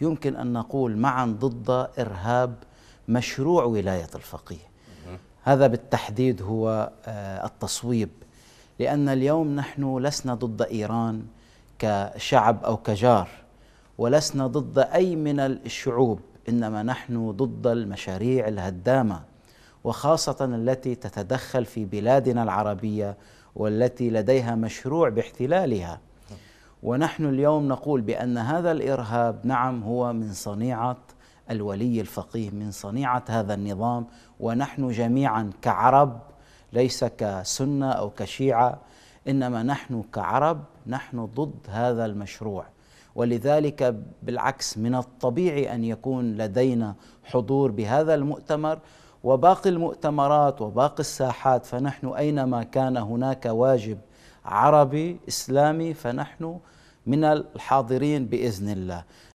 يمكن أن نقول معا ضد إرهاب مشروع ولاية الفقيه هذا بالتحديد هو آه، التصويب لأن اليوم نحن لسنا ضد إيران كشعب أو كجار ولسنا ضد أي من الشعوب إنما نحن ضد المشاريع الهدامة وخاصة التي تتدخل في بلادنا العربية والتي لديها مشروع باحتلالها ونحن اليوم نقول بأن هذا الإرهاب نعم هو من صنيعة الولي الفقيه من صنيعة هذا النظام ونحن جميعا كعرب ليس كسنة أو كشيعة إنما نحن كعرب نحن ضد هذا المشروع ولذلك بالعكس من الطبيعي أن يكون لدينا حضور بهذا المؤتمر وباقي المؤتمرات وباقي الساحات فنحن أينما كان هناك واجب عربي إسلامي فنحن من الحاضرين باذن الله